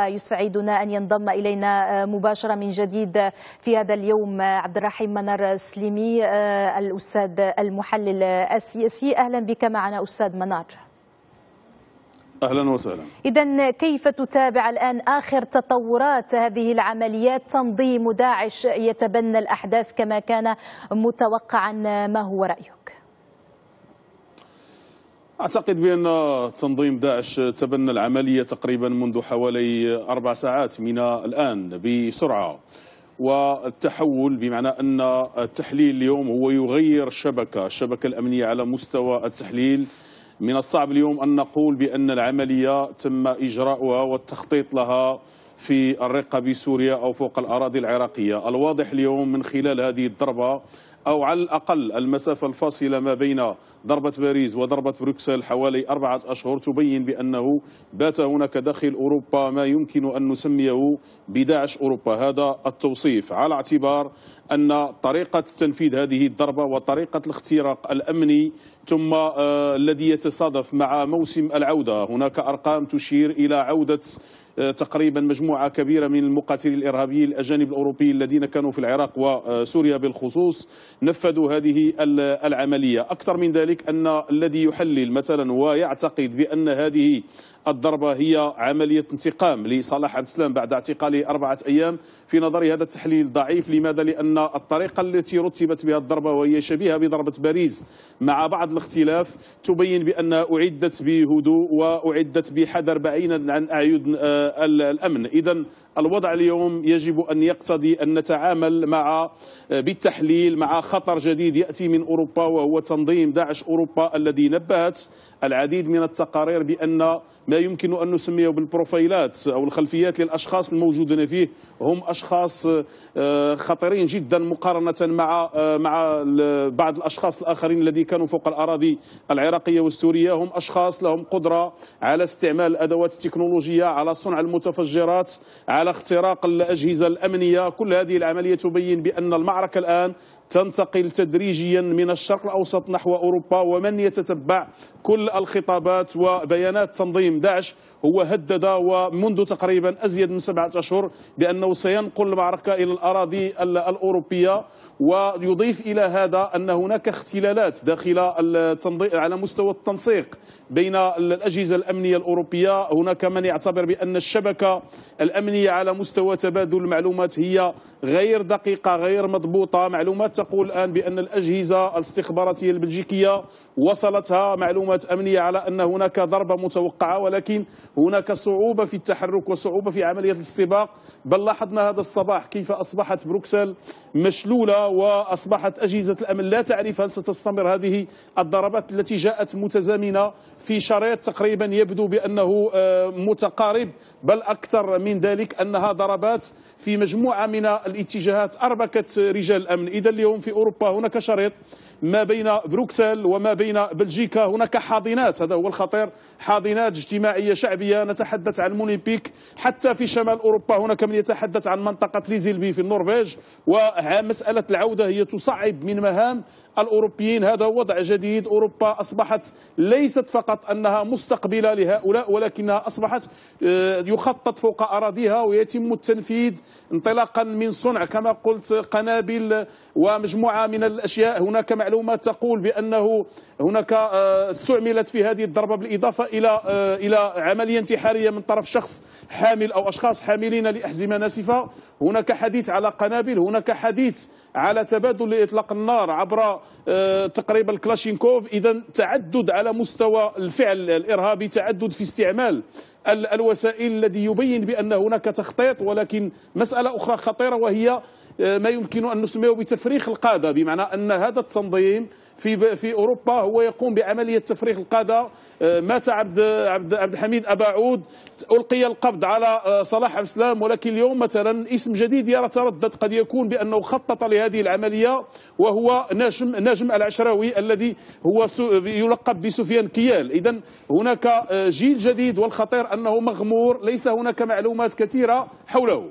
يسعدنا أن ينضم إلينا آه، مباشرة من جديد آه، في هذا اليوم آه، عبد الرحيم منار سليمي الأستاذ المحلل السياسي أهلا بك معنا أستاذ منار اهلا وسهلا. اذا كيف تتابع الان اخر تطورات هذه العمليات تنظيم داعش يتبنى الاحداث كما كان متوقعا ما هو رايك؟ أعتقد بأن تنظيم داعش تبنى العملية تقريبا منذ حوالي أربع ساعات من الآن بسرعة والتحول بمعنى أن التحليل اليوم هو يغير الشبكة الشبكة الأمنية على مستوى التحليل من الصعب اليوم أن نقول بأن العملية تم إجراؤها والتخطيط لها في الرقة بسوريا أو فوق الأراضي العراقية الواضح اليوم من خلال هذه الضربة أو على الأقل المسافة الفاصلة ما بين ضربة باريس وضربة بروكسل حوالي أربعة أشهر تبين بأنه بات هناك داخل أوروبا ما يمكن أن نسميه بداعش أوروبا هذا التوصيف على اعتبار أن طريقة تنفيذ هذه الضربة وطريقة الاختراق الأمني ثم آه الذي يتصادف مع موسم العودة هناك أرقام تشير إلى عودة آه، تقريبا مجموعة كبيرة من المقاتلين الإرهابيين الأجانب الأوروبيين الذين كانوا في العراق وسوريا بالخصوص نفذوا هذه العملية أكثر من ذلك أن الذي يحلل مثلا ويعتقد بأن هذه الضربة هي عملية انتقام لصلاح عبد السلام بعد اعتقاله أربعة أيام في نظري هذا التحليل ضعيف لماذا؟ لأن الطريقة التي رتبت بها الضربة وهي شبيهة بضربة باريس مع بعض الاختلاف تبين بأنها أعدت بهدوء وأعدت بحذر بعيدا عن أعين آه، الأمن إذا الوضع اليوم يجب أن يقتضي أن نتعامل مع آه، بالتحليل مع خطر جديد يأتي من أوروبا وهو تنظيم داعش أوروبا الذي نبهت العديد من التقارير بأن ما يمكن أن نسميه بالبروفايلات أو الخلفيات للأشخاص الموجودين فيه هم أشخاص آه، خطيرين جدا مقارنة مع آه، مع بعض الأشخاص الآخرين الذي كانوا فوق الأراضي العراقية والسورية هم أشخاص لهم قدرة على استعمال الأدوات التكنولوجية على صنع المتفجرات على اختراق الأجهزة الأمنية كل هذه العملية تبين بأن المعركة الآن تنتقل تدريجيا من الشرق الأوسط نحو أوروبا ومن يتتبع كل الخطابات وبيانات تنظيم داعش هو هدد ومنذ تقريبا أزيد من سبعة أشهر بأنه سينقل المعركة إلى الأراضي الأوروبية ويضيف إلى هذا أن هناك اختلالات داخل التنظيم على مستوى التنسيق بين الأجهزة الأمنية الأوروبية هناك من يعتبر بأن الشبكة الأمنية على مستوى تبادل المعلومات هي غير دقيقة غير مضبوطة معلومات تقول الآن بأن الأجهزة الاستخباراتية البلجيكية وصلتها معلومات أمنية على أن هناك ضربة متوقعة ولكن هناك صعوبة في التحرك وصعوبة في عملية الاستباق بل لاحظنا هذا الصباح كيف أصبحت بروكسل مشلولة وأصبحت أجهزة الأمن لا تعرف هل ستستمر هذه الضربات التي جاءت متزامنة في شريط تقريبا يبدو بأنه آه، متقارب بل أكثر من ذلك أنها ضربات في مجموعة من الاتجاهات أربكت رجال الأمن إذا اليوم في أوروبا هناك شريط ما بين بروكسل وما بين بلجيكا هناك حاضنات هذا هو الخطير حاضنات اجتماعية شعبية نتحدث عن مونيبيك حتى في شمال أوروبا هناك من يتحدث عن منطقة ليزيلبي في النرويج ومسألة العودة هي تصعب من مهام الأوروبيين هذا وضع جديد أوروبا أصبحت ليست فقط أنها مستقبلة لهؤلاء ولكنها أصبحت آه، يخطط فوق أراضيها ويتم التنفيذ انطلاقا من صنع كما قلت قنابل ومجموعة من الأشياء هناك معلومات تقول بأنه هناك آه، استعملت في هذه الضربة بالإضافة إلى آه، إلى عملية انتحارية من طرف شخص حامل أو أشخاص حاملين لأحزمة ناسفة هناك حديث على قنابل هناك حديث على تبادل إطلاق النار عبر آه، تقريبا كلاشينكوف إذا تعدد على مستوى الفعل الإرهابي تعدد في استعمال الوسائل الذي يبين بأن هناك تخطيط ولكن مسألة أخرى خطيرة وهي آه، ما يمكن أن نسميه بتفريخ القادة بمعنى أن هذا التنظيم في في أوروبا هو يقوم بعملية تفريخ القادة آه، مات عبد عبد عبد الحميد عود ألقي القبض على آه، صلاح عبد السلام ولكن اليوم مثلا اسم جديد يتردد قد يكون بأنه خطط لهذه العملية وهو ناجم ناجم العشراوي الذي هو يلقب بسفيان كيال إذا هناك جيل جديد والخطير أنه مغمور ليس هناك معلومات كثيرة حوله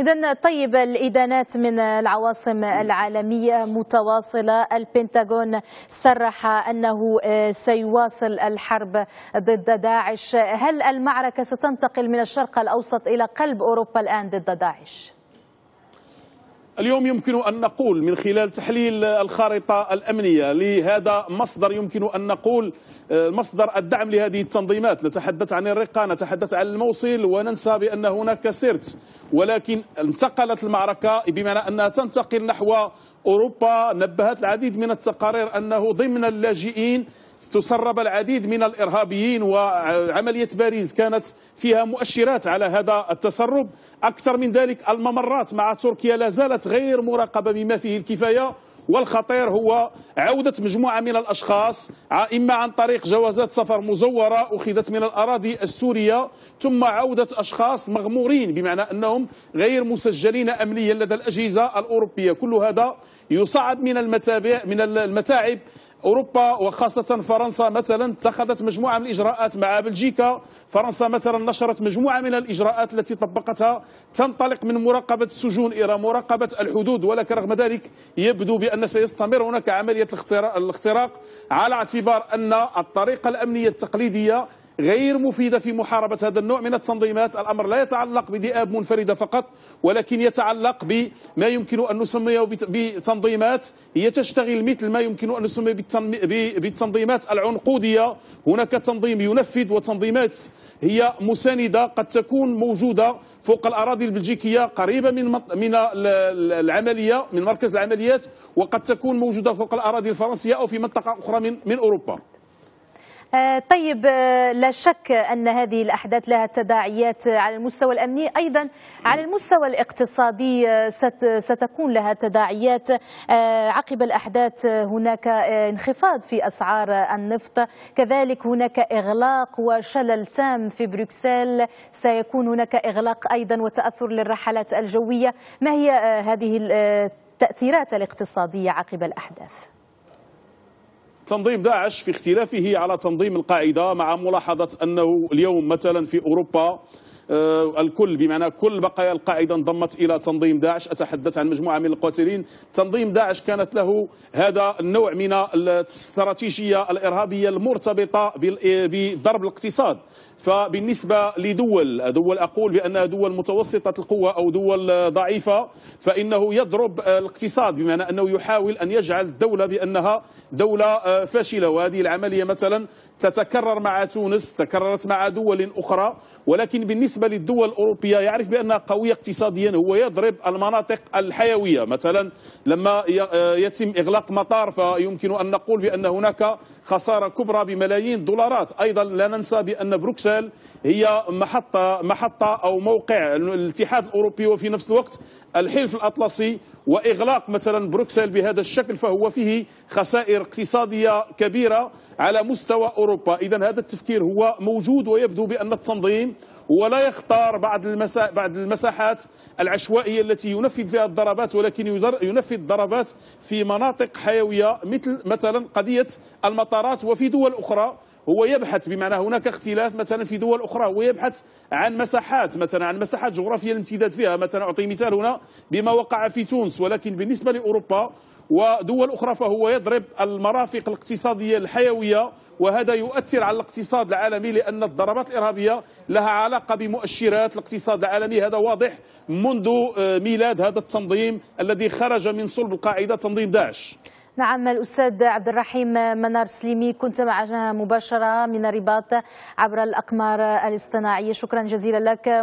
إذا طيب الإدانات من العواصم العالمية متواصلة البنتاغون صرح أنه آه، سيواصل الحرب ضد داعش هل المعركة ستنتقل من الشرق الأوسط إلى قلب أوروبا الآن ضد داعش؟ اليوم يمكن أن نقول من خلال تحليل الخارطة الأمنية لهذا مصدر يمكن أن نقول آه، مصدر الدعم لهذه التنظيمات نتحدث عن الرقة نتحدث عن الموصل وننسى بأن هناك سرت ولكن انتقلت المعركة بمعنى أنها تنتقل نحو أوروبا نبهت العديد من التقارير أنه ضمن اللاجئين تسرب العديد من الإرهابيين وعملية باريس كانت فيها مؤشرات على هذا التسرب أكثر من ذلك الممرات مع تركيا لا زالت غير مراقبة بما فيه الكفاية والخطير هو عودة مجموعة من الأشخاص إما عن طريق جوازات سفر مزورة أخذت من الأراضي السورية ثم عودة أشخاص مغمورين بمعنى أنهم غير مسجلين أمنيا لدى الأجهزة الأوروبية كل هذا يصعد من المتابع من المتاعب أوروبا وخاصة فرنسا مثلا اتخذت مجموعة من الإجراءات مع بلجيكا فرنسا مثلا نشرت مجموعة من الإجراءات التي طبقتها تنطلق من مراقبة السجون إلى مراقبة الحدود ولكن رغم ذلك يبدو بأن سيستمر هناك عملية الاختراق على اعتبار أن الطريقة الأمنية التقليدية غير مفيدة في محاربة هذا النوع من التنظيمات الأمر لا يتعلق بذئاب منفردة فقط ولكن يتعلق بما يمكن أن نسميه بتنظيمات هي تشتغل مثل ما يمكن أن نسميه بالتنظيمات العنقودية هناك تنظيم ينفذ وتنظيمات هي مساندة قد تكون موجودة فوق الأراضي البلجيكية قريبة من من العملية من مركز العمليات وقد تكون موجودة فوق الأراضي الفرنسية أو في منطقة أخرى من من أوروبا آه، طيب آه، لا شك أن هذه الأحداث لها تداعيات على المستوى الأمني أيضا على المستوى الاقتصادي آه، ستكون لها تداعيات عقب الأحداث هناك انخفاض في أسعار النفط كذلك هناك إغلاق وشلل تام في بروكسل سيكون هناك إغلاق أيضا وتأثر للرحلات الجوية ما هي هذه التأثيرات الاقتصادية عقب الأحداث؟ تنظيم داعش في اختلافه على تنظيم القاعدة مع ملاحظة أنه اليوم مثلا في أوروبا آه، الكل بمعنى كل بقايا القاعده انضمت الى تنظيم داعش اتحدث عن مجموعه من القاتلين تنظيم داعش كانت له هذا النوع من الاستراتيجيه الارهابيه المرتبطه آه، بضرب الاقتصاد فبالنسبة لدول دول أقول بأنها دول متوسطة القوة أو دول ضعيفة فإنه يضرب الاقتصاد بمعنى أنه يحاول أن يجعل الدولة بأنها دولة آه، فاشلة وهذه العملية مثلا تتكرر مع تونس تكررت مع دول أخرى ولكن بالنسبة بالنسبة للدول الأوروبية يعرف بأنها قوية اقتصاديا هو يضرب المناطق الحيوية مثلا لما آه، يتم إغلاق مطار فيمكن أن نقول بأن هناك خسارة كبرى بملايين الدولارات أيضا لا ننسى بأن بروكسل هي محطة, محطة أو موقع الاتحاد الأوروبي وفي نفس الوقت الحلف الأطلسي وإغلاق مثلا بروكسل بهذا الشكل فهو فيه خسائر اقتصادية كبيرة على مستوى أوروبا إذا هذا التفكير هو موجود ويبدو بأن التنظيم ولا يختار بعض بعض المساحات العشوائية التي ينفذ فيها الضربات ولكن ينفذ ضربات في مناطق حيوية مثل مثلا قضية المطارات وفي دول أخرى هو يبحث بمعنى هناك اختلاف مثلا في دول أخرى هو يبحث عن مساحات مثلا عن مساحات جغرافية الامتداد فيها مثلا أعطي مثال هنا بما وقع في تونس ولكن بالنسبة لأوروبا ودول أخرى فهو يضرب المرافق الاقتصادية الحيوية وهذا يؤثر على الاقتصاد العالمي لأن الضربات الإرهابية لها علاقة بمؤشرات الاقتصاد العالمي هذا واضح منذ آه، ميلاد هذا التنظيم الذي خرج من صلب القاعدة تنظيم داعش نعم الأستاذ عبد الرحيم منار سليمي كنت معنا مباشرة من الرباط عبر الأقمار الاصطناعية شكرا جزيلا لك